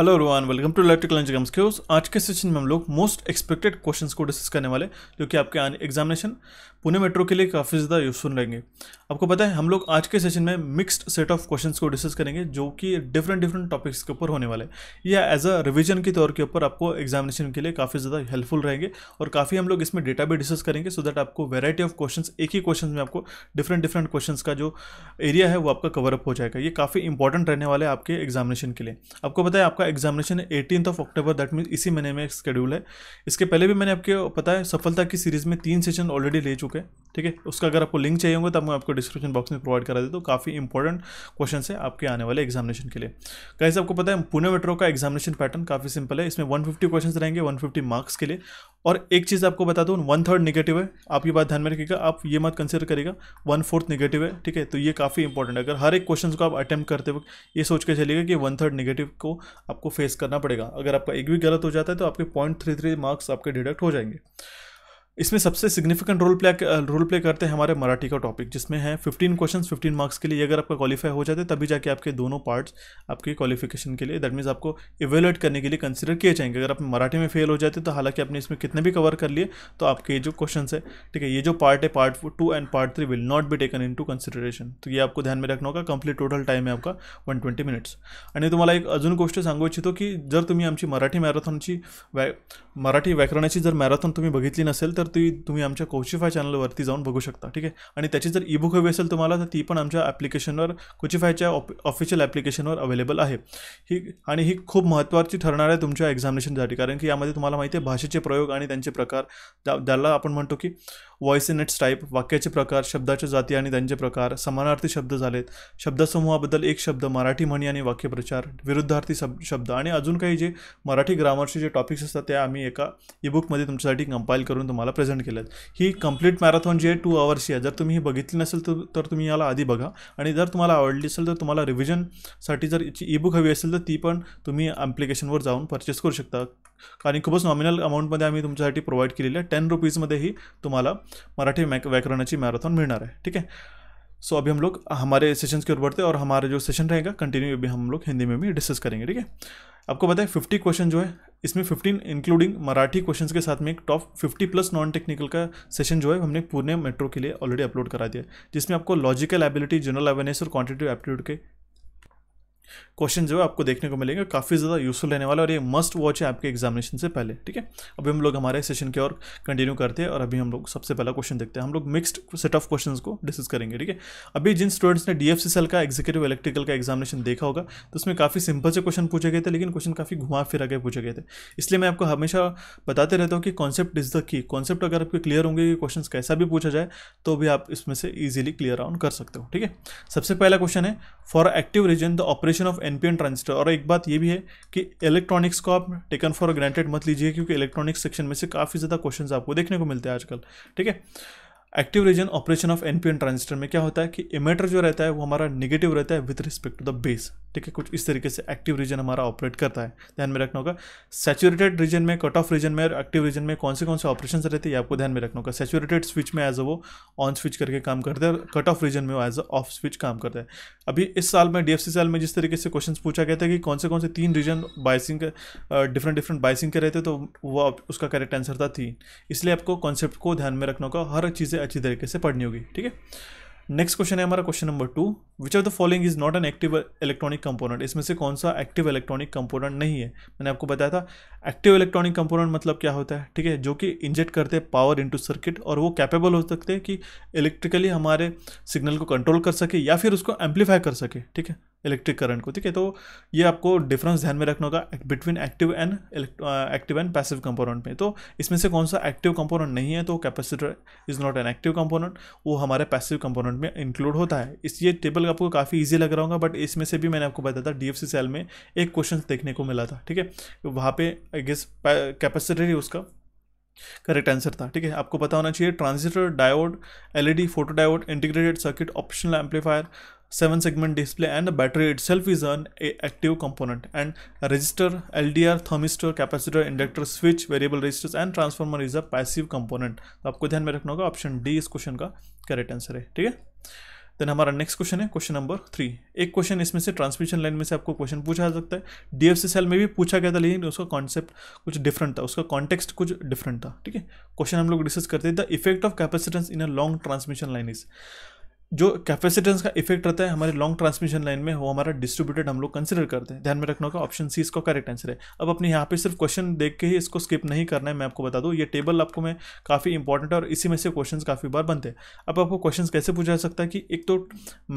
Hello Rohan welcome to electrical engineering स्क्यूज आज के सेशन में हम लोग मोस्ट एक्सपेक्टेड क्वेश्चंस को डिस्कस करने वाले जो कि आपके एग्जामिनेशन पुणे मेट्रो के लिए काफ़ी ज़्यादा यूजफुल रहेंगे आपको पता है हम लोग आज के सेशन में मिक्स्ड सेट ऑफ क्वेश्चंस को डिस्कस करेंगे जो कि डिफरेंट डिफरेंट टॉपिक्स के ऊपर होने वाले या एज अ रिविजन के तौर के ऊपर आपको एग्जामिनेशन के लिए काफ़ी ज़्यादा हेल्पफुल रहेंगे और काफ़ी हम लोग इसमें डेटा भी डिस्कस करेंगे सो दैट आपको वेराइटी ऑफ क्वेश्चन एक ही क्वेश्चन में आपको डिफरेंट डिफरेंट क्वेश्चन का जो एरिया है वो आपका कवरअप हो जाएगा ये काफ़ी इंपॉर्टेंट रहने वाले आपके एग्जामिनेशन के लिए आपको पता है आपका examination eighteen of October that mean इसी महीने में शेड्यूल है इसके पहले भी मैंने आपके पता है सफलता की सीरीज़ में तीन सेशन ऑलरेडी ले चुके हैं ठीक है उसका अगर आपको लिंक चाहिए होंगे तो मैं आपको डिस्क्रिप्शन बॉक्स में प्रोवाइड करा देता हूँ काफ़ी इंपॉर्टेंट क्वेश्चन है आपके आने वाले एग्जामिनेशन के लिए कैसे आपको पता है पुणे मेट्रो का एग्जामिनेशन पैटर्न काफ़ी सिंपल है इसमें 150 क्वेश्चंस रहेंगे 150 मार्क्स के लिए और एक चीज़ आपको बता दूँ वन थर्ड निगेटिव है आप ये बात ध्यान में रखिएगा आप ये मत कंसिडर करेगा वन फोर्थ निगेटिव है ठीक है तो ये काफ़ी इंपॉर्टेंट है अगर हर एक क्वेश्चन को आप अटैम्प्ट करते वक्त ये सोच के चलेगा कि वन थर्ड निगेटिव को आपको फेस करना पड़ेगा अगर आपका एक भी गलत हो जाता है तो आपके पॉइंट थ्री थ्री मार्क्स आपके डिडक्ट हो जाएंगे इसमें सबसे significant role play role play करते हैं हमारे मराठी का टॉपिक जिसमें है 15 क्वेश्चंस 15 मार्क्स के लिए अगर आपका क्वालिफाई हो जाते तभी जाके आपके दोनों पार्ट्स आपके क्वालिफिकेशन के लिए दैट मीन्स आपको इवेलुएट करने के लिए कंसिडर किए जाएंगे अगर आप मराठी में फेल हो जाते तो हालांकि आपने इसमें कितने भी कवर कर लिए तो आपके जो क्वेश्चन है ठीक है ये जो पार्ट है part two and part three will not be taken into consideration तो ये आपको ध्यान में रखना होगा कंप्लीट टोटल टाइम है आपका वन ट्वेंटी मिनट्स आणि तुम्हाला एक अजून गोष्ट सांगू इच्छितो की जर तुम्ही आमची मराठी मॅरेथॉनची वॅ मराठी व्याकरणाची जर मॅरेथॉन तुम्ही बघितली नसेल तर तर ती तुम्ही आमच्या कोचिफाय चॅनलवरती जाऊन बघू शकता ठीक आहे आणि त्याची जर ईबुक हवी असेल तुम्हाला तर ती पण आमच्या ॲप्लिकेशनवर कोचिफायच्या ऑफ ऑफिशियल ॲप्लिकेशनवर अवेलेबल आहे ही आणि ही खूप महत्त्वाची ठरणार आहे तुमच्या एक्झामिनेशनसाठी कारण की यामध्ये तुम्हाला माहिती आहे भाषेचे प्रयोग आणि त्यांचे प्रकार ज्याला आपण म्हणतो की व्हॉइस इन इट्स टाईप वाक्याचे प्रकार शब्दाच्या जाती आणि त्यांचे प्रकार समानार्थी शब्द झालेत शब्दसमूहाबद्दल एक शब्द मराठी म्हणी आणि वाक्यप्रचार विरुद्धार्थी शब्द शब्द आणि अजून काही जे मराठी ग्रामरचे जे टॉपिक्स असतात ते आम्ही एका ईबुकमध्ये तुमच्यासाठी कंपाईल करून तुम्हाला तुम्हाला प्रेझेंट केलं आहेत ही कंप्लीट मॅरेथॉन जी आहे टू आवर्सची आहे जर तुम्ही ही बघितली नसेल तर तर तुम्ही याला आधी बघा आणि जर तुम्हाला आवडली असेल तर तुम्हाला रिव्हिजनसाठी जर ईबुक हवी असेल तर ती पण तुम्ही ॲप्लिकेशनवर जाऊन परचेस करू शकता कारण खूपच नॉमिनल अमाऊंटमध्ये आम्ही तुमच्यासाठी प्रोव्हाइड केलेली आहे टेन रुपीजमध्येही तुम्हाला मराठी मॅक व्याकरणाची मॅरेथॉन मिळणार आहे ठीक आहे सो अभी हम लोग हमारे सेशन की ओर बढ़ते और हमारा जो सेशन रहेगा कंटिन्यू अभी हम लोग हिंदी में भी डिस्कस करेंगे ठीक है आपको पता है फिफ्टी क्वेश्चन जो है इसमें फिफ्टीन इंक्लूडिंग मराठी क्वेश्चन के साथ में एक top fifty plus non technical का सेशन जो है हमने पुणे मेट्रो के लिए ऑलरेडी अपलोड करा दिया जिसमें आपको लॉजिकल एबिलिटी जनरल अवेयरनेस और क्वान्टिटिव एप्टीट्यूड के क्वेश्चन जो है आपको देखने को मिलेगा काफ़ी ज़्यादा यूजफुल रहने वाला और ये मस्ट वॉच है आपके एग्जामिनेशन से पहले ठीक है अभी हम लोग हमारे सेशन की ओर कंटिन्यू करते हैं और अभी हम लोग सबसे पहला क्वेश्चन देखते हैं हम लोग मिक्स्ड सेट ऑफ क्वेश्चन को डिस्कस करेंगे ठीक है अभी जिन स्टूडेंट्स ने डी सेल का एग्जीक्यूटिव इलेक्ट्रिकल का एग्जामिनेशन देखा होगा तो उसमें काफ़ी सिंपल से क्वेश्चन पूछे गए थे लेकिन क्वेश्चन काफ़ी घुमा फिर आगे पूछे गए थे इसलिए मैं आपको हमेशा बताते रहता हूँ कि concept is the key concept अगर आपके क्लियर होंगे कि क्वेश्चन कैसा भी पूछा जाए तो भी आप इसमें से ईजिली क्लियर आउन कर सकते हो ठीक है सबसे पहला क्वेश्चन है for active region the operation condition of NPN transistor और एक बात ये भी है कि इलेक्ट्रॉनिक्स को आप टेकन फॉर ग्रांटेड मत लीजिए क्योंकि इलेक्ट्रॉनिक्स सेक्शन में से काफ़ी ज़्यादा क्वेश्चन आपको देखने को मिलते हैं आजकल ठीक है active region operation of NPN transistor में क्या होता है कि इमेटर जो रहता है वो हमारा निगेटिव रहता है with respect to the base ठीक है कुछ इस तरीके से एक्टिव रीजन हमारा ऑपरेट करता है ध्यान में रखना होगा सेचुरेटेड रीजन में कट ऑफ रीजन में और एक्टिव रीजन में कौन से कौन से ऑपरेशन रहते हैं आपको ध्यान में रखना होगा सेचुरेटेड स्विच में एज अ वो ऑन स्विच करके काम करते हैं और कट ऑफ रीजन में वो एज अ ऑफ स्विच काम करता है अभी इस साल में डीएफसी साल में जिस तरीके से क्वेश्चन पूछा गया था कि कौन से कौन से तीन region biasing different different biasing के रहते तो वो उसका करेक्ट आंसर था तीन इसलिए आपको कॉन्सेप्ट को ध्यान में रखना होगा हर चीज़ें अच्छी तरीके से पढ़नी होगी ठीक है नेक्स्ट क्वेश्चन है हमारा question number two which of the following is not an active electronic component इसमें से कौन सा एक्टिव इलेक्ट्रॉनिक कंपोनेंट नहीं है मैंने आपको बताया था एक्टिव इलेक्ट्रॉनिक कंपोनेंट मतलब क्या होता है ठीक है जो कि इंजेक्ट करते हैं पावर इनटू सर्किट और वो कैपेबल हो सकते हैं कि इलेक्ट्रिकली हमारे सिग्नल को कंट्रोल कर सके या फिर उसको एम्पलीफाई कर सके ठीक है इलेक्ट्रिक करंट को ठीक है तो ये आपको डिफरेंस ध्यान में रखना होगा between active and active and passive component में तो इसमें से कौन सा एक्टिव कंपोनेंट नहीं है तो capacitor is not an active component वो हमारे पैसिव कंपोनेंट में इंक्लूड होता है इस ये टेबल आपको काफ़ी ईजी लग रहा होगा बट इसमें से भी मैंने आपको बताया था डी सेल में एक क्वेश्चन देखने को मिला था ठीक है वहाँ पे आई गेस कैपेसिटर ही उसका करेक्ट आंसर था ठीक है आपको पता होना चाहिए transistor diode LED photo diode integrated circuit optional amplifier 7 segment display and the battery itself is an active component and resistor ldr thermistor capacitor inductor switch variable resistors and transformer is a passive component तो आपको ध्यान में रखना होगा option D इस question का correct answer है ठीक है देन हमारा नेक्स्ट क्वेश्चन है क्वेश्चन नंबर थ्री एक क्वेश्चन इसमें से ट्रांसमिशन लाइन में से आपको क्वेश्चन पूछा जा सकता है डीएफसी सेल में भी पूछा गया था लेकिन उसका कॉन्सेप्ट कुछ डिफरेंट था उसका कॉन्टेक्स्ट कुछ डिफरेंट था ठीक है क्वेश्चन हम लोग डिस्कस करते थे the effect of capacitance in a long transmission line is जो कैपेसिटेंस का इफेक्ट रहता है हमारे लॉन्ग ट्रांसमिशन लाइन में वो हमारा डिस्ट्रीब्यूटेड हम लोग कंसिडर करते हैं ध्यान में रखना होगा ऑप्शन सी इसका करेक्ट आंसर है अब अपने यहाँ पे सिर्फ क्वेश्चन देख के ही इसको स्किप नहीं करना है मैं आपको बता दूँ ये टेबल आपको मैं काफ़ी इंपॉर्टेंट है और इसी में से क्वेश्चन काफ़ी बार बनते हैं अब आपको क्वेश्चन कैसे पूछा जा सकता है कि एक तो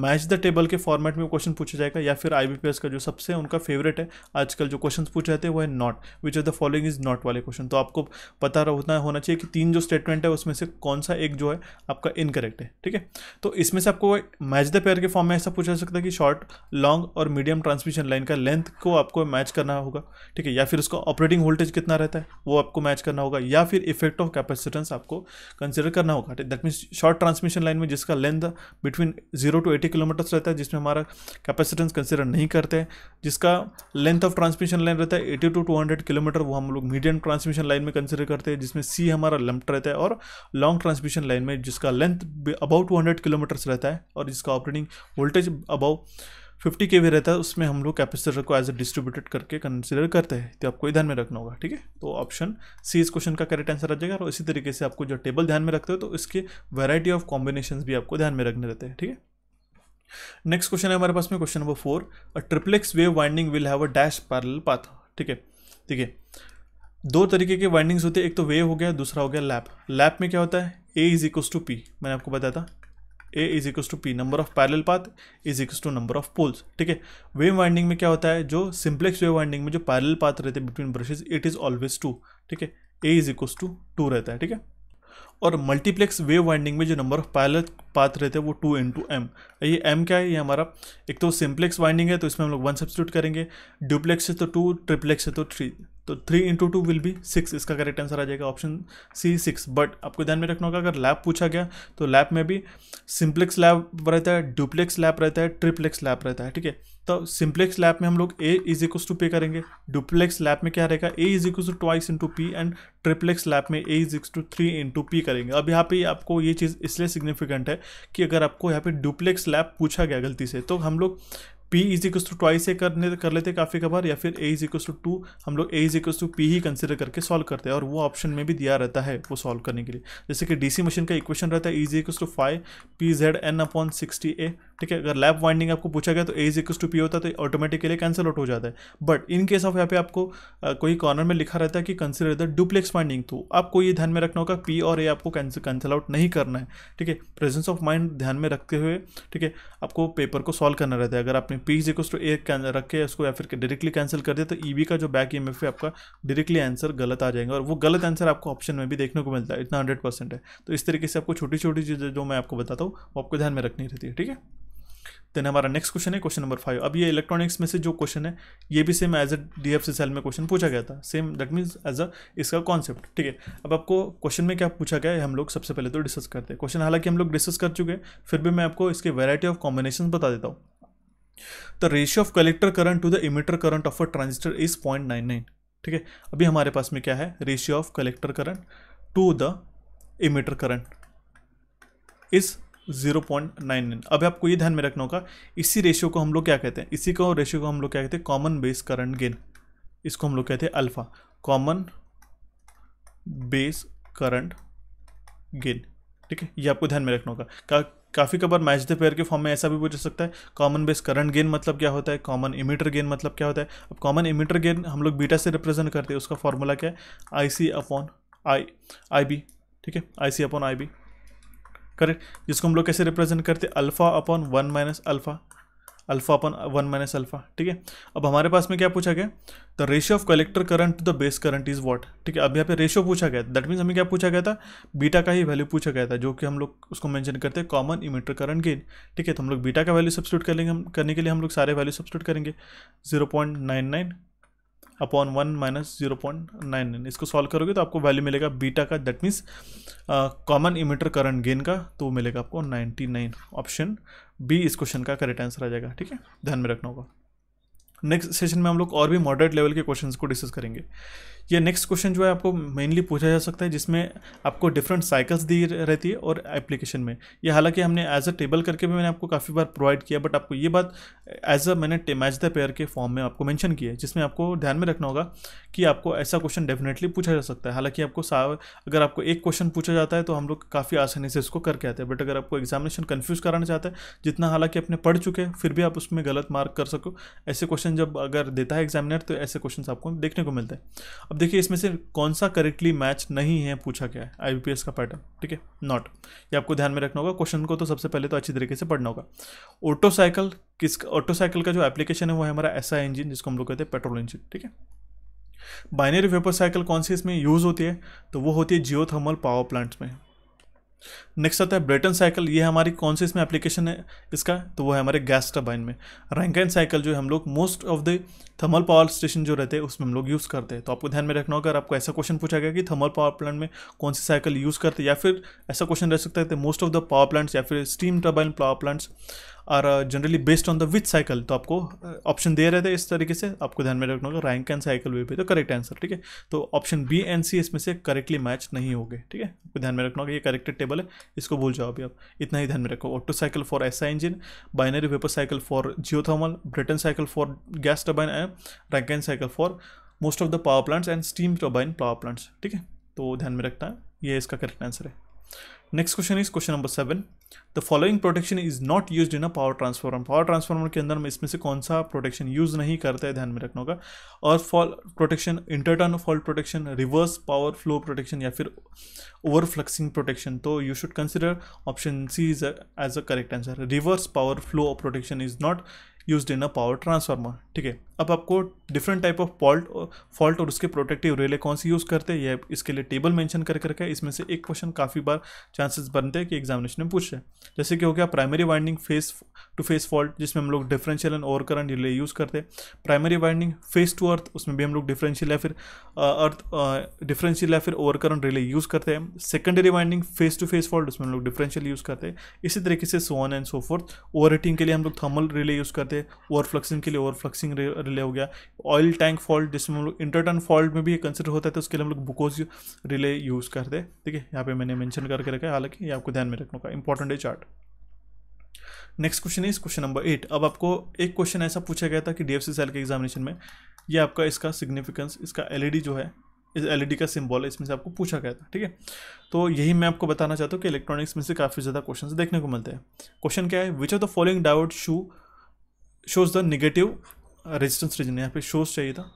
मैच द टेबल के फॉर्मेट में क्वेश्चन पूछा जाएगा या फिर आई का जो सबसे उनका फेवरेट है आजकल जो क्वेश्चन पूछ जाते हैं वो है not which of the following is not वाले क्वेश्चन तो आपको पता होना होना चाहिए कि तीन जो स्टेटमेंट है उसमें से कौन सा एक जो है आपका इनकरेक्ट है ठीक है तो इसमें से आपको मैच द पेयर के फॉर्म में ऐसा पूछा जा सकता है कि शॉर्ट लॉन्ग और मीडियम ट्रांसमिशन लाइन का लेंथ को आपको मैच करना होगा ठीक है या फिर उसका ऑपरेटिंग वोल्टेज कितना रहता है वो आपको मैच करना होगा या फिर इफेक्ट ऑफ कैपेसिटेंस आपको कंसिडर करना होगा that means short transmission line में जिसका length between zero to eighty kilometers रहता है जिसमें हमारा कैपेसिटेंस कंसिडर नहीं करते जिसका लेंथ ऑफ ट्रांसमिशन लाइन रहता है eighty to two hundred kilometer वो हम लोग मीडियम ट्रांसमिशन लाइन में कंसिडर करते हैं जिसमें सी हमारा लम्प्ट रहता है और लॉन्ग ट्रांसमिशन लाइन में जिसका length about two hundred kilometers रहता है और जिसका ऑपरेटिंग वोल्टेज अबव 50 के भी रहता है उसमें हम लोग कैपेसिटर को एज ए डिस्ट्रीब्यूटेड करके कंसिडर करते हैं तो आपको ध्यान में रखना होगा ठीक है तो ऑप्शन सी इस क्वेश्चन का करेक्ट आंसर आ जाएगा और इसी तरीके से आपको जो टेबल ध्यान में रखते हो तो इसके वैरायटी ऑफ कॉम्बिनेशन भी आपको ध्यान में रखने रहते हैं ठीक है नेक्स्ट क्वेश्चन है हमारे पास में question number four a triplex wave winding will have a dash parallel path ठीक है ठीक है दो तरीके के वाइंडिंग्स होते हैं एक तो वेव हो गया दूसरा हो गया लैप लैप में क्या होता है A is equals to P मैंने आपको बताया था A is equal to P number of parallel path is equal to number of poles ठीक है वेव वाइंडिंग में क्या होता है जो सिंप्लेक्स वेव वाइंडिंग में जो पैरल पाथ रहते हैं between brushes it is always two ठीक है A is equal to two रहता है ठीक है और मल्टीप्लेक्स वेव वाइंडिंग में जो नंबर ऑफ पैरल पाथ रहते हैं वो टू इन टू एम ये एम क्या है ये हमारा एक तो सिंप्लेक्स वाइंडिंग है तो इसमें हम लोग वन सब्सिट्यूट करेंगे ड्यूप्लेक्स है तो टू ट्रिप्लेक्स है तो थ्री तो three into two will be six इसका करेक्ट आंसर आ जाएगा ऑप्शन सी सिक्स बट आपको ध्यान में रखना होगा अगर लैब पूछा गया तो लैब में भी सिंप्लेक्स लैब रहता है डुप्लेक्स लैब रहता है ट्रिप्लेक्स लैब रहता है ठीक है तो सिंप्लेक्स लैब में हम लोग ए इज इक्वस टू पे करेंगे डुप्लेक्स लैब में क्या रहेगा A is equals to twice into P and triplex lap में A is equals to three into P करेंगे अब यहाँ पे आपको ये चीज़ इसलिए सिग्निफिकेंट है कि अगर आपको यहाँ पे डुप्लेक्स लैब पूछा गया गलती से तो हम लोग P is equal to twice से करने कर लेते काफ़ी कभार या फिर A is equal to two हम लोग A is equal to P ही कंसिडर करके सॉल्व करते हैं और वो ऑप्शन में भी दिया रहता है वो सॉल्व करने के लिए जैसे कि डीसी मशीन का इक्वेशन रहता है is equal to five P Z N upon sixty A ठीक है अगर लैब वाइंडिंग आपको पूछा गया तो A is equal to P होता है तो ऑटोमेटिकली कैंसिल आउट हो जाता है बट इन केस ऑफ यहाँ पे आपको कोई कॉर्नर में लिखा रहता है कि कंसिडर द डुप्लेक्स वाइंडिंग तो आपको ये ध्यान में रखना होगा पी और ए आपको कैंसिल आउट नहीं करना है ठीक है प्रेजेंस ऑफ माइंड ध्यान में रखते हुए ठीक है आपको पेपर को सॉल्व करना रहता है अगर आपने P is equals to A रख के उसको या फिर डायरेक्टली कैंसिल कर दे तो ई e बी का जो बैक ई है आपका डायरेक्टली आंसर गलत आ जाएगा और वो गलत आंसर आपको ऑप्शन में भी देखने को मिलता है इतना हंड्रेड परसेंट है तो इस तरीके से आपको छोटी छोटी चीज़ें जो मैं आपको बताता हूँ वो आपको ध्यान में रखनी रहती है ठीक है देन हमारा नेक्स्ट क्वेश्चन है क्वेश्चन नंबर फाइव अब ये इलेक्ट्रॉनिक्स में से जो क्वेश्चन है ये भी same as a D F C cell में क्वेश्चन पूछा गया था same that means as a इसका कॉन्सेप्ट ठीक है अब आपको क्वेश्चन में क्या पूछा गया है हम लोग सबसे पहले तो डिस्कस करते हैं क्वेश्चन हालांकि हम लोग डिस्कस कर चुके हैं फिर भी मैं आपको इसके वैरायटी ऑफ कॉम्बिनेशन बता देता हूँ the ratio of collector current to the emitter current of a transistor is point nine nine ठीक है अभी हमारे पास में क्या है ratio of collector current to the emitter current is zero point nine nine अभी आपको ये ध्यान में रखना होगा इसी रेशियो को हम लोग क्या कहते हैं इसी को रेशियो को हम लोग क्या कहते हैं कॉमन बेस करंट गेन इसको हम लोग कहते हैं alpha common base current gain ठीक है ये आपको ध्यान में रखना होगा काफ़ी कबार मैच द पेयर के फॉर्म में ऐसा भी पूछ सकता है कॉमन बेस करंट गेन मतलब क्या होता है कॉमन इमीटर गेन मतलब क्या होता है अब कॉमन इमीटर गेन हम लोग बीटा से रिप्रेजेंट करते हैं उसका फॉर्मूला क्या है I C upon I I B ठीक है I C upon I B correct जिसको हम लोग कैसे रिप्रेजेंट करते हैं alpha upon one minus alpha alpha upon one minus alpha ठीक है अब हमारे पास में क्या पूछा गया the ratio of collector current to the base current is what ठीक है अब यहाँ पे रेशियो पूछा गया दैट मीन्स हमें क्या पूछा गया था बीटा का ही वैल्यू पूछा गया था जो कि हम लोग उसको मैंशन करते हैं कॉमन इमीटर करंट गेन ठीक है तो हम लोग बीटा का वैल्यू सब्सिट्यूट कर लेंगे हम करने के लिए हम लोग सारे वैल्यू सब्सिट्यूट करेंगे zero point nine nine upon one minus zero point nine nine इसको सॉल्व करोगे तो आपको वैल्यू मिलेगा बीटा का that means common emitter current gain का तो मिलेगा आपको नाइन्टी नाइन ऑप्शन बी इस क्वेश्चन का करेक्ट आंसर आ जाएगा ठीक है ध्यान में रखना होगा नेक्स्ट सेशन में हम लोग और भी मॉडरेट लेवल के क्वेश्चन को डिस्कस करेंगे ये नेक्स्ट क्वेश्चन जो है आपको मेनली पूछा जा सकता है जिसमें आपको डिफरेंट साइकिल्स दी रहती है और एप्लीकेशन में ये हालांकि हमने एज अ टेबल करके भी मैंने आपको काफ़ी बार प्रोवाइड किया बट आपको ये बात एज अ मैंने मैच द पेयर के फॉर्म में आपको मैंशन किया है जिसमें आपको ध्यान में रखना होगा कि आपको ऐसा क्वेश्चन डेफिनेटली पूछा जा सकता है हालांकि आपको अगर आपको एक क्वेश्चन पूछा जाता है तो हम लोग काफ़ी आसानी से इसको करके आते हैं बट अगर आपको एग्जामिनेशन कन्फ्यूज कराना चाहते हैं जितना हालांकि अपने पढ़ चुके हैं फिर भी आप उसमें गलत मार्क कर सको ऐसे क्वेश्चन जब अगर देता है एग्जामिनर तो ऐसे क्वेश्चन आपको देखने को मिलते हैं अब देखिए इसमें से कौन सा करेक्टली मैच नहीं है पूछा गया है आई का पैटर्न ठीक है नॉट ये आपको ध्यान में रखना होगा क्वेश्चन को तो सबसे पहले तो अच्छी तरीके से पढ़ना होगा ऑटोसाइकिल किस ऑटोसाइकिल का जो एप्लीकेशन है वो है हमारा ऐसा इंजन जिसको हम लोग कहते हैं पेट्रोल इंजन ठीक है बाइनरी वेपर साइकिल कौन सी इसमें यूज़ होती है तो वो होती है जियोथर्मल पावर प्लांट्स में नेक्स्ट आता है ब्रेटन साइकिल ये हमारी कौन सी इसमें एप्लीकेशन है इसका तो वो है हमारे गैस टर्बाइन में रैंकाइन साइकिल जो हम लोग most of the thermal power station जो रहते हैं उसमें हम लोग यूज़ करते हैं तो आपको ध्यान में रखना होगा अगर आपको ऐसा क्वेश्चन पूछा गया कि थर्मल पावर प्लांट में कौन सी साइकिल यूज़ करते या फिर ऐसा क्वेश्चन रह सकता है most of the power plants या फिर steam turbine power plants are generally based on the with cycle तो आपको ऑप्शन uh, दे रहे थे इस तरीके से आपको ध्यान में रखना होगा रैंक एंड साइकिल वे भी तो करेक्ट आंसर ठीक है तो ऑप्शन बी एंड सी इसमें से करेक्टली मैच नहीं गए ठीक है आपको ध्यान में रखना होगा ये करेक्टेड टेबल है इसको भूल जाओ अभी आप इतना ही ध्यान में रखो Otto cycle for S engine binary vapour cycle for geothermal Brayton cycle for gas turbine and Rankine cycle for most of the power plants and steam turbine power plants ठीक है तो ध्यान में रखता है ये इसका करेक्ट आंसर है next question is question number seven the following protection is not use in a power transformer power transformer के अंदर हम इसमें से कौन सा प्रोटेक्शन यूज नहीं करते हैं ध्यान में रखना होगा और fall protection interturn fault protection reverse power flow protection या फिर ओवर फ्लक्सिंग प्रोटेक्शन तो you should consider option C is as a correct answer reverse power flow protection is not use in a power transformer ठीक है अब आपको different type of fault fault और उसके protective रेले कौन सी यूज़ करते हैं ये इसके लिए टेबल मेंशन कर करके इसमें से एक क्वेश्चन काफ़ी बार चांसेस बनते हैं कि एग्जामिनेशन में पूछ रहे हैं जैसे कि हो गया primary winding phase to phase fault जिसमें हम लोग differential and over current relay use करते हैं primary winding phase to earth उसमें भी हम लोग डिफरेंशियल या फिर अर्थ डिफरेंशियल या फिर ओवर करंट रिले यूज़ करते हैं secondary winding phase to phase fault उसमें हम लोग डिफरेंशियल यूज़ करते हैं इसी तरीके से so on and so forth over के लिए हम लोग थर्मल रिले यूज़ करते हैं ओवर फ्लक्सिंग के लिए ओवर फ्लक्सिंग मिक्सिंग रिले हो गया ऑयल टैंक फॉल्ट जिसमें हम लोग इंटरटर्न फॉल्ट में भी ये कंसिडर होता है तो उसके लिए हम लोग बुकोज रिले यूज़ करते हैं ठीक है यहाँ पे मैंने मैंशन करके रखा है हालांकि ये आपको ध्यान में रखने का इंपॉर्टेंट है chart next question is question number eight अब आपको एक क्वेश्चन ऐसा पूछा गया था कि डी सेल के एग्जामिनेशन में ये आपका इसका सिग्निफिकेंस इसका एल e जो है इस एल e का सिंबल है इसमें से आपको पूछा गया था ठीक है तो यही मैं आपको बताना चाहता हूँ कि इलेक्ट्रॉनिक्स में से काफ़ी ज़्यादा क्वेश्चन देखने को मिलते हैं क्वेश्चन क्या है which of the following diode shoe shows the negative resistance region यहाँ पे शोज चाहिए था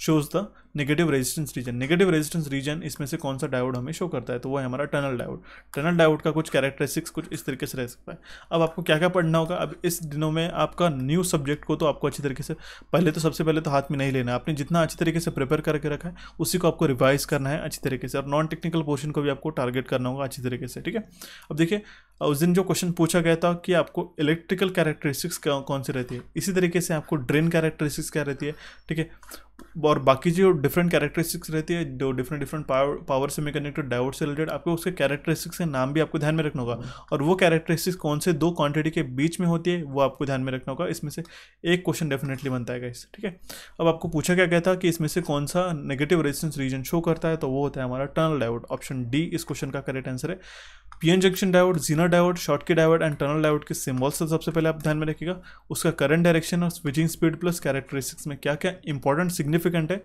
shows the negative resistance region negative resistance region इसमें से कौन सा डायोड हमें शो करता है तो वो है हमारा टनल डायोड टनल डायोड का कुछ कैरेक्टरिस्टिक्स कुछ इस तरीके से रह सकता है अब आपको क्या क्या पढ़ना होगा अब इस दिनों में आपका न्यू सब्जेक्ट को तो आपको अच्छी तरीके से पहले तो सबसे पहले तो हाथ में नहीं लेना है आपने जितना अच्छी तरीके से प्रिपेयर करके रखा है उसी को आपको रिवाइज करना है अच्छी तरीके से और नॉन टेक्निकल पोर्शन को भी आपको टारगेट करना होगा अच्छी तरीके से ठीक है अब देखिए उस दिन जो क्वेश्चन पूछा गया था कि आपको इलेक्ट्रिकल कैरेक्टरिस्टिक्स कौन सी रहती है इसी तरीके से आपको ड्रेन कैरेक्टरिस्टिक्स क्या रहती है ठीक है और बाकी जो डिफरेंट कैरेक्टरिस्टिक्स रहती है जो डिफरेंट डिफरेंट पावर पावर से में कनेक्टेड डायवर्ट से रिलेटेड आपको उसके कैरेक्टरिस्टिक्स के नाम भी आपको ध्यान में रखना होगा और वो कैरेक्टरिस्टिक्स कौन से दो क्वांटिटी के बीच में होती है वो आपको ध्यान में रखना होगा इसमें से एक क्वेश्चन डेफिनेटली बनता है इस ठीक है अब आपको पूछा क्या कहता कि इसमें से कौन सा नेगेटिव रेजिस्टेंस रीजन शो करता है तो वो होता है हमारा टनल डायवर्ट ऑप्शन डी इस क्वेश्चन का करेक्ट आंसर है पीएन जंक्शन डायवर्ट जीना शॉर्ट की डायवर्ट एंड टनल डायवर्ट के सिम्बॉल्स से सबसे पहले आप ध्यान में रखिएगा उसका करंट डायरेक्शन और स्विचिंग स्पीड प्लस कैरेक्टरिस्टिक्स में क्या क्या इंपॉर्टेंट सिग्नल सिग्निफिकेंट है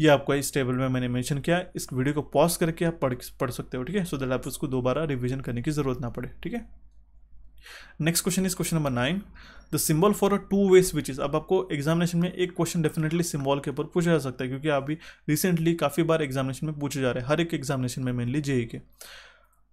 ये आपको इस टेबल में मैंने मेंशन किया इस वीडियो को पॉज करके आप पढ़ पढ़ सकते हो ठीक है सो दैट आप उसको दोबारा रिविजन करने की ज़रूरत ना पड़े ठीक है next question is question number nine the symbol for a two way switches अब आपको एग्जामिनेशन में एक क्वेश्चन डेफिनेटली सिंबल के ऊपर पूछा जा सकता है क्योंकि अभी रिसेंटली काफ़ी बार एग्जामिनेशन में पूछे जा रहे हैं हर एक एग्जामिनेशन में मेनली जेई के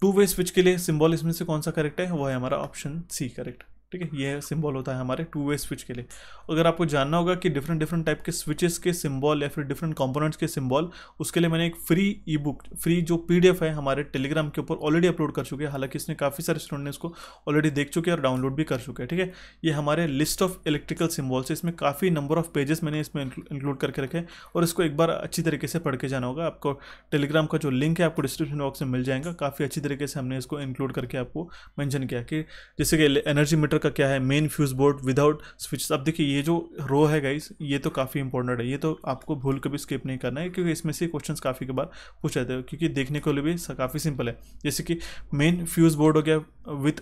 टू वे स्विच के लिए सिंबल इसमें से कौन सा करेक्ट है वह है हमारा ऑप्शन सी करेक्ट ठीक है ये सिंबल होता है हमारे टू वे स्विच के लिए अगर आपको जानना होगा कि डिफरेंट डिफरेंट टाइप के स्विचेस के सिंबल या फिर डिफरेंट कंपोनेंट्स के सिंबल उसके लिए मैंने एक फ्री ई बुक फ्री जो पीडीएफ है हमारे टेलीग्राम के ऊपर ऑलरेडी अपलोड कर चुके हैं हालांकि इसने काफ़ी सारे स्टूडेंट ने इसको ऑलरेडी देख चुके हैं और डाउनलोड भी कर चुके हैं ठीक है ये हमारे लिस्ट ऑफ इलेक्ट्रिकल सिम्बॉल्स है इसमें काफ़ी नंबर ऑफ पेजेस मैंने इसमें इंक्लूड करके रखे और इसको एक बार अच्छी तरीके से पढ़ के जाना होगा आपको टेलीग्राम का जो लिंक है आपको डिस्क्रिप्शन बॉक्स में मिल जाएगा काफ़ी अच्छी तरीके से हमने इसको इंक्लूड करके आपको मैंशन किया कि जैसे कि एनर्जी मीटर राउटर का क्या है main fuse board without switch अब देखिए ये जो रो है गाइस ये तो काफ़ी इंपॉर्टेंट है ये तो आपको भूल कभी स्किप नहीं करना है क्योंकि इसमें से क्वेश्चन काफ़ी के बार पूछ जाते हैं क्योंकि देखने को लिए भी काफ़ी सिंपल है जैसे कि मेन फ्यूज बोर्ड हो गया with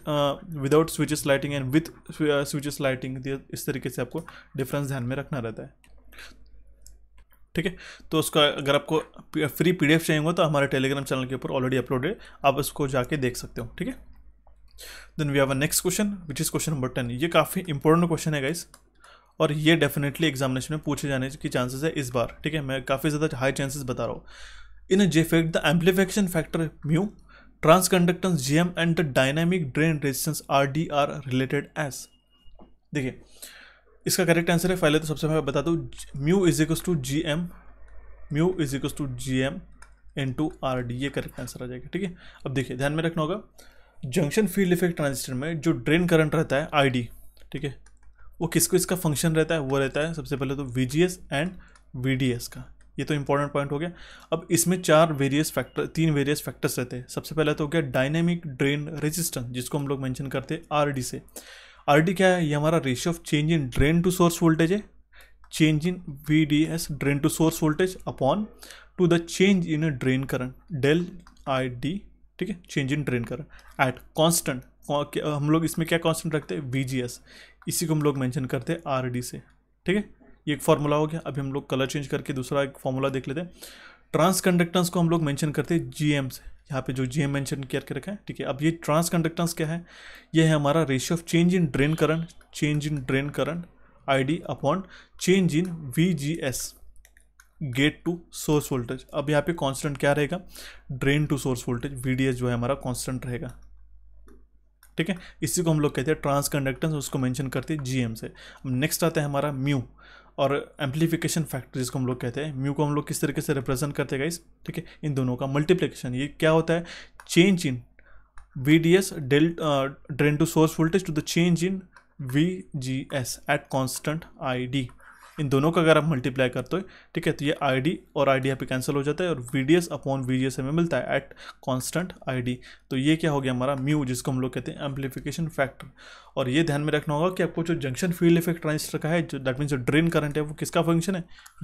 without switches lighting and with switches lighting इस तरीके से आपको डिफरेंस ध्यान में रखना रहता है ठीक है तो उसका अगर आपको फ्री पीडीएफ चाहिए होगा तो हमारे टेलीग्राम चैनल के ऊपर ऑलरेडी अपलोड है आप उसको जाके देख सकते हो ठीक है then we have a next question which is question number ten ये काफ़ी इंपॉर्टेंट क्वेश्चन है गाइस और ये डेफिनेटली एग्जामिनेशन में पूछे जाने की चांसेस है इस बार ठीक है मैं काफ़ी ज़्यादा हाई चांसेस बता रहा हूँ in J the amplification factor mu transconductance G M and the dynamic drain resistance R D are related as देखिए इसका करेक्ट आंसर है पहले तो सबसे पहले बता दूँ mu is equal to G M mu is equal to G M into R D ये करेक्ट आंसर आ जाएगा ठीक है अब देखिए ध्यान में रखना होगा जंक्शन फील्ड इफेक्ट ट्रांजिस्टर में जो ड्रेन करंट रहता है आई ठीक है वो किसको इसका फंक्शन रहता है वो रहता है सबसे पहले तो वी एंड वी का ये तो इंपॉर्टेंट पॉइंट हो गया अब इसमें चार वेरियस फैक्टर तीन वेरियस फैक्टर्स रहते हैं सबसे पहले तो हो गया डायनेमिक ड्रेन रेजिस्टेंस जिसको हम लोग मेंशन करते हैं आर से आर क्या है ये हमारा ratio of change in drain to source voltage है change in V D S drain to source voltage upon to the change in drain current del I D ठीक है चेंज इन ट्रेन कर at constant हम लोग इसमें क्या constant रखते हैं वी इसी को हम लोग मैंशन करते हैं आर से ठीक है ये एक फार्मूला हो गया अभी हम लोग कलर चेंज करके दूसरा एक फार्मूला देख लेते हैं ट्रांस कंडक्टेंस को हम लोग मेंशन करते हैं जी एम से यहाँ पे जो जी एम मैंशन करके रखा है ठीक है अब ये ट्रांस कंडक्टेंस क्या है ये है हमारा ratio of change in drain current change in drain current I D upon change in V G S gate to source voltage अब यहाँ पे कांस्टेंट क्या रहेगा drain to source voltage S जो है हमारा कांस्टेंट रहेगा ठीक है इसी को हम लोग कहते हैं ट्रांस कंडक्टेंस उसको मेंशन करते हैं जीएम से अब नेक्स्ट आता है हमारा म्यू और एम्पलीफिकेशन फैक्टर जिसको हम लोग कहते हैं म्यू को हम लोग किस तरीके से रिप्रेजेंट करते हैं इस ठीक है इन दोनों का मल्टीप्लीकेशन ये क्या होता है change in V D S del drain to source voltage to the change in V G S at constant I D इन दोनों का अगर आप मल्टीप्लाई करते हो ठीक है तो ये आई और आई यहाँ पे कैंसिल हो जाता है और V D S upon V G S हमें मिलता है एट कॉन्स्टेंट आई तो ये क्या हो गया हमारा म्यू जिसको हम लोग कहते हैं एम्पलीफिकेशन फैक्टर और ये ध्यान में रखना होगा कि आपको जो जंक्शन फील्ड इफेक्ट ट्रांजिस्टर का है जो दैट मीन जो ड्रेन करंट है वो किसका फंक्शन है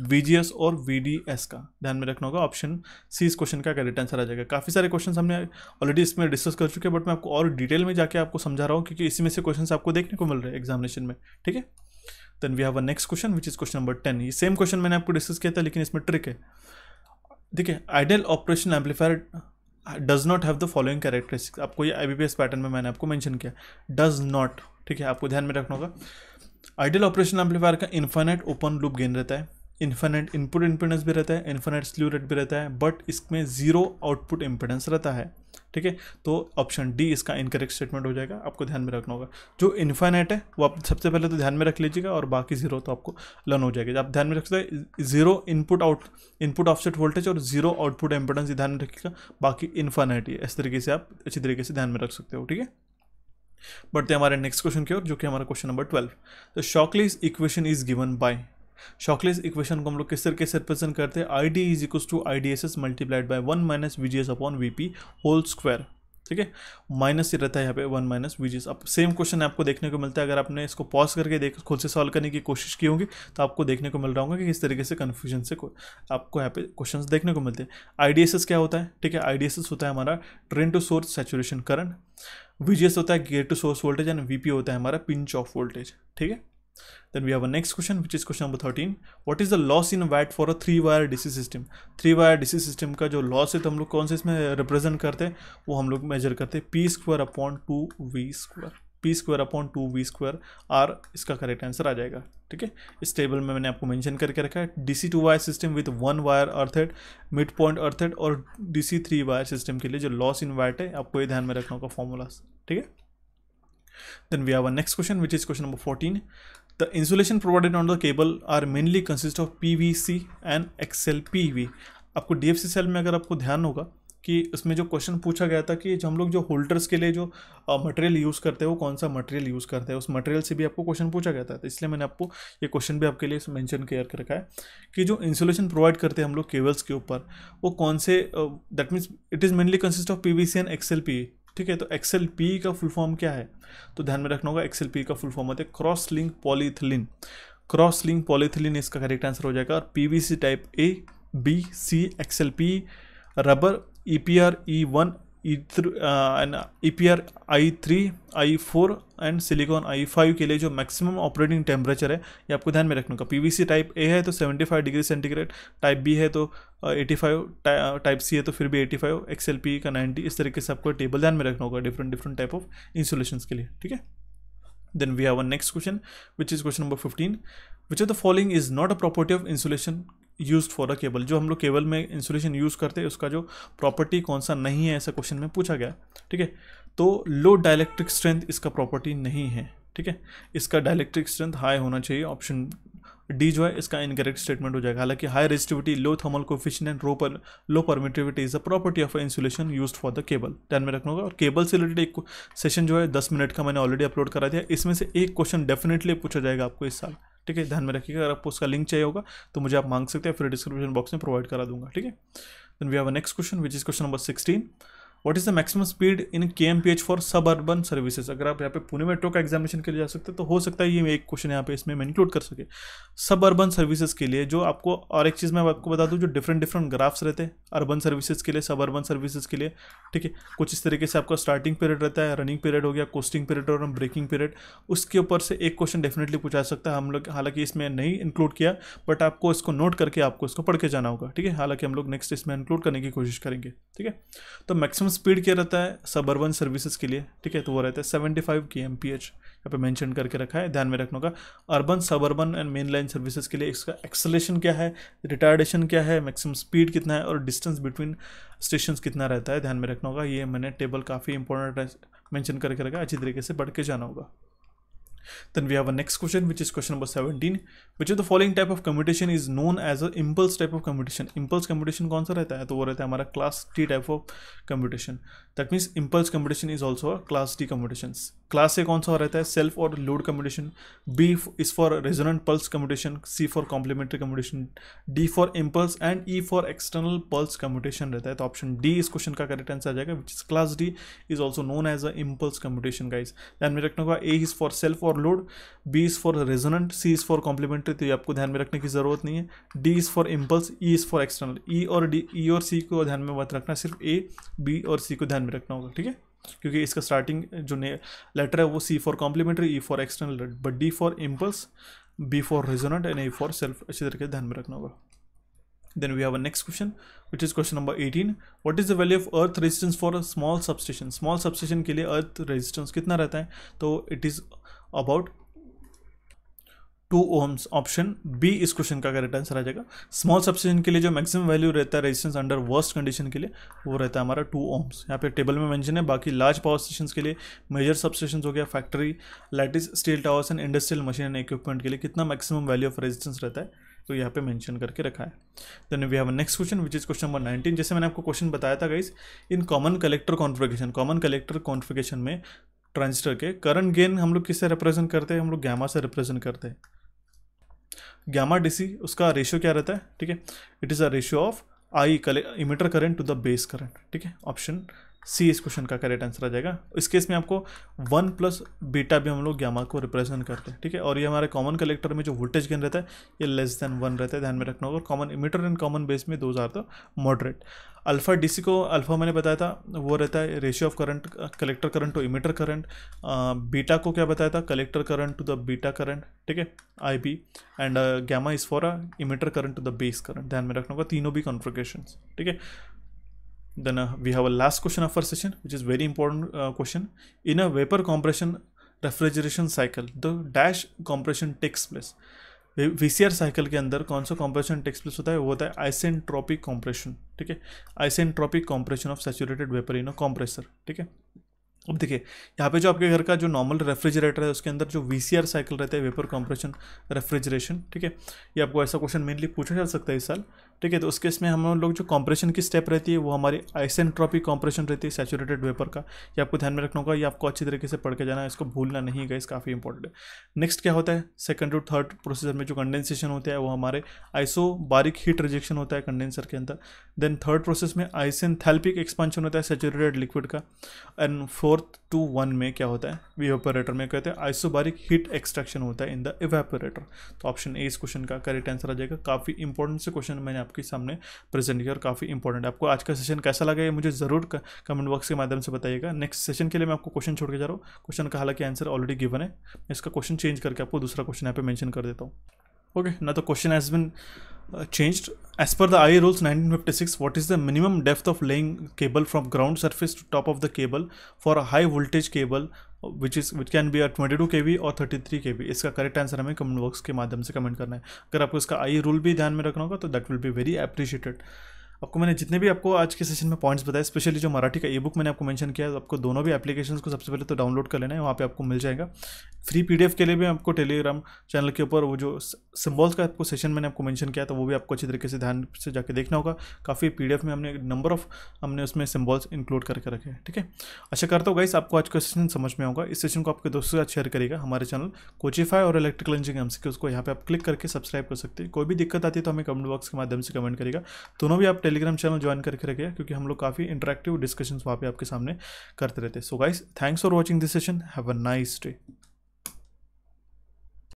वी और वी का ध्यान में रखना होगा ऑप्शन सी इस क्वेश्चन का करेक्ट आंसर आ जाएगा काफ़ी सारे क्वेश्चन हमने ऑलरेडी इसमें डिस्कस कर चुके हैं बट मैं आपको और डिटेल में जाके आपको समझा रहा हूँ क्योंकि इसी में से क्वेश्चन आपको देखने को मिल रहे हैं एग्जामिनेशन में ठीक है then we have a next question which is question number ten ये सेम क्वेश्चन मैंने आपको डिस्कस किया था लेकिन इसमें ट्रिक है देखिए ideal operation amplifier does not have the following characteristics आपको ये आई पैटर्न में मैंने आपको मैंशन किया डज नॉट ठीक है आपको ध्यान में रखना होगा आइडियल ऑपरेशन एम्पलीफायर का इन्फाइनाइट ओपन लूप गेन रहता है इन्फाइनाइट इनपुट इम्पिडेंस भी रहता है इन्फाइनाइट स्ल्यू रेट भी रहता है बट इसमें ज़ीरो आउटपुट इम्पिडेंस रहता है ठीक है तो ऑप्शन डी इसका इनकरेक्ट स्टेटमेंट हो जाएगा आपको ध्यान में रखना होगा जो इन्फाइनाइट है वो आप सबसे पहले तो ध्यान में रख लीजिएगा और बाकी जीरो तो आपको लर्न हो जाएगा आप ध्यान में रख सकते zero input out input offset voltage और जीरो आउटपुट इंपोर्टेंस ध्यान में रखिएगा बाकी इन्फाइनाइट ही इस तरीके से आप अच्छी तरीके से ध्यान में रख सकते हो ठीक है बढ़ते हैं हमारे नेक्स्ट क्वेश्चन की ओर जो कि हमारा question number twelve the Shockley's equation is given by Shockley's equation को हम लोग किस तरीके से रिप्रेजेंट करते हैं I D is equal to I D S S multiplied by one minus V G S upon V P whole square ठीक है माइनस ही रहता है यहाँ पे वन माइनस वी अब सेम क्वेश्चन आपको देखने को मिलता है अगर आपने इसको पॉज करके देख खुद से सॉल्व करने की कोशिश की होगी तो आपको देखने को मिल रहा होगा कि किस तरीके से कन्फ्यूजन से आपको यहाँ पे क्वेश्चन देखने को मिलते हैं आई क्या होता है ठीक है आई होता है हमारा drain to source saturation current V होता है gate to source voltage and V होता है हमारा पिंच ऑफ वोल्टेज ठीक है Then we have a next question which is question number 13. What is the loss in watt for a three wire DC system? Three wire DC system का जो loss है तो हम लोग कौन से इसमें represent करते हैं वो हम लोग measure करते हैं P square upon 2V square. P square upon two V square R इसका करेक्ट आंसर आ जाएगा ठीक है इस टेबल में मैंने आपको मेंशन करके रखा है DC two wire system with one wire earthed mid point earthed और डीसी थ्री वायर सिस्टम के लिए जो लॉस इन वाइट है आपको ये ध्यान में रखना होगा फॉर्मूलास ठीक है then we have a next question which is question number fourteen The insulation provided on the cable are mainly consist of PVC and XLPV. आपको डीएफसी सेल में अगर आपको ध्यान होगा कि इसमें जो क्वेश्चन पूछा गया था कि हम लोग जो होल्डर्स के लिए जो मटेरियल यूज़ करते हैं वो कौन सा मटेरियल यूज़ करते हैं उस मटेरियल से भी आपको क्वेश्चन पूछा गया था तो इसलिए मैंने आपको ये क्वेश्चन भी आपके लिए मेंशन किया कर रखा है कि जो इंसुलेशन प्रोवाइड करते हैं हम लोग केबल्स के ऊपर वो कौन से that means it is mainly consist of P and XL ठीक है तो एक्सेल पी का फुल फॉर्म क्या है तो ध्यान में रखना होगा एक्सेल पी का फुल फॉर्म होता है cross link polyethylene cross link polyethylene इसका करेक्ट आंसर हो जाएगा और PVC type A B C XL P rubber E P R E one E P R I three I four and silicon I five के लिए जो maximum operating temperature है ये आपको ध्यान में रखने का पीवीसी टाइप ए है तो 75 डिग्री सेंटीग्रेड टाइप बी है तो 85 टाइप सी है तो फिर भी 85 पी का 90 इस तरीके से आपको टेबल ध्यान में रखना होगा different different type of insulation के लिए ठीक है then we have a next question which is question number fifteen which of the following is not a property of insulation use for a cable जो हम लोग केबल में insulation use करते हैं उसका जो प्रॉपर्टी कौन सा नहीं है ऐसा क्वेश्चन में पूछा गया ठीक है तो लो डायलैक्ट्रिक स्ट्रेंथ इसका प्रॉपर्टी नहीं है ठीक है इसका डायलैक्ट्रिक स्ट्रेंथ हाई होना चाहिए ऑप्शन डी जो है इसका इनकरेक्ट स्टेटमेंट हो जाएगा हालांकि high resistivity low thermal coefficient and रो पर low permittivity is a property of insulation use for the cable ध्यान में रखना होगा और केबल से रिलेटेड एक सेशन जो है दस मिनट का मैंने ऑलरेडी अपलोड करा दिया इसमें से एक क्वेश्चन डेफिनेटली पूछा जाएगा आपको इस साल ठीक है ध्यान में रखिएगा अगर आपको उसका लिंक चाहिए होगा तो मुझे आप मांग सकते हैं फिर डिस्क्रिप्शन बॉक्स में प्रोवाइड करा दूंगा ठीक है then we have a next question which is question number sixteen what is the maximum speed in K M P H for suburban services अगर आप यहाँ पे पुणे मेट्रो का एग्जामिनेशन के लिए जा सकते हैं तो हो सकता है ये एक क्वेश्चन यहाँ पे इसमें मैं इंक्लूड कर सके सब अर्बन सर्विसेज के लिए जो आपको और एक चीज़ मैं आपको बता दूँ जो डिफरेंट डिफरेंट ग्राफ्स रहते हैं अर्बन सर्विसेज के लिए सब अर्बन सर्विसेज के लिए ठीक है कुछ इस तरीके से आपका स्टार्टिंग पीरियड रहता है रनिंग पीरियड हो गया कोस्टिंग पीरियड और ब्रेकिंग पीरियड उसके ऊपर से एक क्वेश्चन डेफिनेटली पूछा सकता है हम लोग हालांकि इसमें नहीं इंक्लूड किया बट आपको इसको नोट करके आपको इसको पढ़ के जाना होगा ठीक है हालांकि हम लोग नेक्स्ट इसमें इंक्लूड करने की कोशिश करेंगे ठीक है तो मैक्सिमम स्पीड क्या रहता है सब अर्बन सर्विसेज के लिए ठीक है तो वो रहता है seventy five K M P H यहाँ पे मैंशन करके रखा है ध्यान में रखने का urban suburban and main line services के लिए इसका एक्सलेशन क्या है रिटार्डेशन क्या है मैक्सिमम स्पीड कितना है और डिस्टेंस बिटवीन स्टेशन कितना रहता है ध्यान में रखना होगा ये मैंने टेबल काफ़ी इंपॉर्टेंट मैंशन करके रखा है अच्छी तरीके से पढ़ के जाना होगा Then we have a next question, which is question number 17. Which of the following type of commutation is known as an impulse type of commutation? Impulse commutation कौन सा रहता है तो वो रहता है हमारा class T type of competition that means impulse competition is also class D competition class A कौन सा रहता है सेल्फ और load competition B is for resonant pulse competition C for complementary competition D for impulse and E for external pulse competition रहता है तो option D इस question का करेक्ट आंसर आ जाएगा which is class D is also known as a impulse competition guys दैन में रखना होगा ए इज फॉर सेल्फ और for load B is for resonant C is for complementary तो ये आपको ध्यान में रखने की ज़रूरत नहीं है D is for impulse E is for external E और डी ई e और सी को ध्यान में मत रखना सिर्फ ए बी और सी को ध्यान में रखना होगा ठीक है क्योंकि इसका स्टार्टिंग जो ने लेटर है वो C for complementary E for external but D for impulse B for resonant and A for self अच्छी तरीके से ध्यान में रखना होगा then we have a next question which is question number eighteen what is the value of earth resistance for a small substation small substation के लिए earth resistance कितना रहता है तो it is about two ohms option B इस question का correct answer आ जाएगा स्मॉल सब्सिडेंट के लिए जो मैक्सिमम वैल्यू रहता है रेजिस्टेंस अंडर वर्स्ट कंडीशन के लिए वो रहता है हमारा टू ओम्स यहाँ पे टेबल में मेंशन है बाकी लार्ज पावर स्टेशन के लिए मेजर सब हो गया factory lightings steel towers and industrial machine and equipment के लिए कितना मैक्सिमम वैल्यू ऑफ रेजिस्टेंस रहता है तो यहाँ पे मेंशन करके रखा है then we have next question which is question number 19 जैसे मैंने आपको क्वेश्चन बताया था guys in common collector configuration common collector configuration में ट्रांजिस्टर के करंट गेन हम लोग किससे रिप्रेजेंट करते हैं हम लोग गैमा से रिप्रेजेंट करते हैं गैमा डीसी उसका रेशियो क्या रहता है ठीक है it is a ratio of I emitter current to the base current ठीक है ऑप्शन सी इस क्वेश्चन का करेक्ट आंसर आ जाएगा इस केस में आपको वन प्लस बीटा भी हम लोग ग्यामा को रिप्रेजेंट करते हैं ठीक है और ये हमारे कॉमन कलेक्टर में जो वोल्टेज गेन रहता है ये लेस देन वन रहता है ध्यान में रखना होगा common emitter and common base में दो हज़ार तो मॉडरेट अल्फा डीसी को अल्फा मैंने बताया था वो रहता है ratio of current collector current to emitter current beta को क्या बताया था collector current to the beta current ठीक है I B and gamma is for emitter current to the base current ध्यान में रखना होगा तीनों भी कॉन्फ्रिकेशन ठीक है Then uh, we have a last question of our session, which is very important uh, question. In a vapor compression refrigeration cycle the dash compression takes place V cycle के अंदर कौन सा कॉम्प्रेशन टेक्स प्लेस होता है वो होता है isentropic compression ठीक है isentropic compression of saturated vapour in a compressor ठीक है अब देखिए यहाँ पे जो आपके घर का जो नॉर्मल रेफ्रिजरेटर है उसके अंदर जो वीसीआर साइकिल रहता है वेपर कॉम्प्रेशन रेफ्रिजरेशन ठीक है ये आपको ऐसा क्वेश्चन मेनली पूछा जा सकता है इस साल ठीक है तो उस केस में हम लोग जो कॉम्प्रेशन की स्टेप रहती है वो हमारी ट्रॉपी कॉम्प्रेशन रहती है सेचुरेटेड वेपर का ये आपको ध्यान में रखना होगा ये आपको अच्छी तरीके से पढ़ के जाना है इसको भूलना नहीं इस काफ़ी इंपॉर्टेंट है नेक्स्ट क्या होता है सेकेंड और थर्ड प्रोसेसर में जो कंडेंसेशन होता है वो हमारे आइसो बारिक हीट रिजेक्शन होता है कंडेंसर के अंदर देन थर्ड प्रोसेस में आइसन थैल्पिक एक्सपांशन होता है सेचुरेटेड लिक्विड का एंड फोर्थ टू वन में क्या होता है वीवेपोरेटर में कहते हैं बारिक हीट एक्सट्रैक्शन होता है इन द इवेपोरेटर तो ऑप्शन ए इस क्वेश्चन का करेक्ट आंसर आ जाएगा काफ़ी इंपॉर्टेंट से क्वेश्चन मैंने आप आपके सामने प्रेजेंट किया और काफ़ी इंपॉर्टेंट है आपको आज का सेशन कैसा लगा ये मुझे ज़रूर कमेंट बॉक्स के माध्यम से बताइएगा नेक्स्ट सेशन के लिए मैं आपको क्वेश्चन छोड़ के जा रहा हूँ क्वेश्चन का हालांकि आंसर ऑलरेडी गिवन है मैं इसका क्वेश्चन चेंज करके आपको दूसरा क्वेश्चन यहाँ पे मैंशन कर देता हूँ ओके ना तो question has been changed. As per the I rules 1956, what is the minimum depth of laying cable from ground surface to top of the cable for a high voltage cable which is which can be or twenty two K B और thirty three K B इसका correct answer हमें comment box के माध्यम से comment करना है अगर आपको इसका आई रूल भी ध्यान में रखना होगा तो that will be very appreciated आपको मैंने जितने भी आपको आज के सेशन में पॉइंट्स बताए स्पेशली जो मराठी का ई बुक मैंने आपको मेंशन किया है आपको दोनों भी एप्लीकेशन को सबसे पहले तो डाउनलोड कर लेना है वहाँ पे आपको मिल जाएगा फ्री पीडीएफ के लिए भी आपको टेलीग्राम चैनल के ऊपर वो जो सिम्बॉल्स का आपको सेशन मैंने आपको मैंशन किया था तो वो भी आपको अच्छी तरीके से ध्यान से जाके देखना होगा काफ़ी पी में हमने नंबर ऑफ हमने उसमें सिम्बॉल्स इंक्लूड करके रखे हैं ठीक है अच्छा करता हूँ गाइस आपको आज का सेशन समझ में होगा इस सेशन को आपके दोस्तों के साथ शेयर करेगा हमारे चैनल कोचिफाई और इलेक्ट्रिकल एम्स के उसको यहाँ पे आप क्लिक करके सब्सक्राइब कर सकते हैं कोई भी दिक्कत आती है तो हमें कमेंट बॉक्स के माध्यम से कमेंट करेगा दोनों भी आप टेलीग्राम चैनल ज्वाइन करके रखिए क्योंकि हम लोग काफ़ी इंटरेक्टिव डिस्कशंस वहाँ पे आपके सामने करते रहते हैं so guys thanks for watching this session have a nice day